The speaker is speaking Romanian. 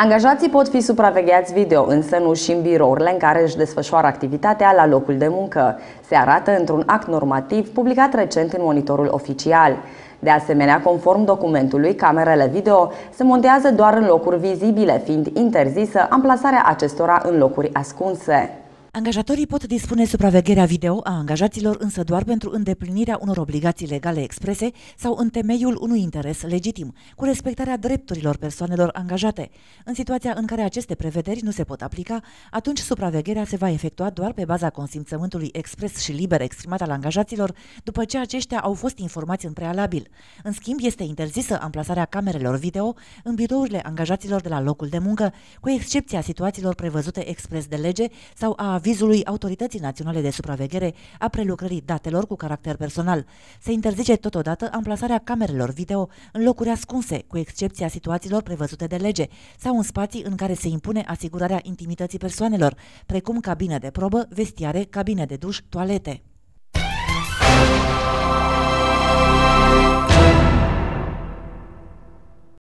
Angajații pot fi supravegheați video, însă nu și în birourile în care își desfășoară activitatea la locul de muncă. Se arată într-un act normativ publicat recent în monitorul oficial. De asemenea, conform documentului, camerele video se montează doar în locuri vizibile, fiind interzisă amplasarea acestora în locuri ascunse. Angajatorii pot dispune supravegherea video a angajaților, însă doar pentru îndeplinirea unor obligații legale exprese sau în temeiul unui interes legitim, cu respectarea drepturilor persoanelor angajate. În situația în care aceste prevederi nu se pot aplica, atunci supravegherea se va efectua doar pe baza consimțământului expres și liber exprimat al angajaților, după ce aceștia au fost informați în prealabil. În schimb, este interzisă amplasarea camerelor video în birourile angajaților de la locul de muncă, cu excepția situațiilor prevăzute expres de lege sau a avizului Autorității Naționale de Supraveghere a prelucrării datelor cu caracter personal. Se interzice totodată amplasarea camerelor video în locuri ascunse, cu excepția situațiilor prevăzute de lege, sau în spații în care se impune asigurarea intimității persoanelor, precum cabine de probă, vestiare, cabine de duș, toalete.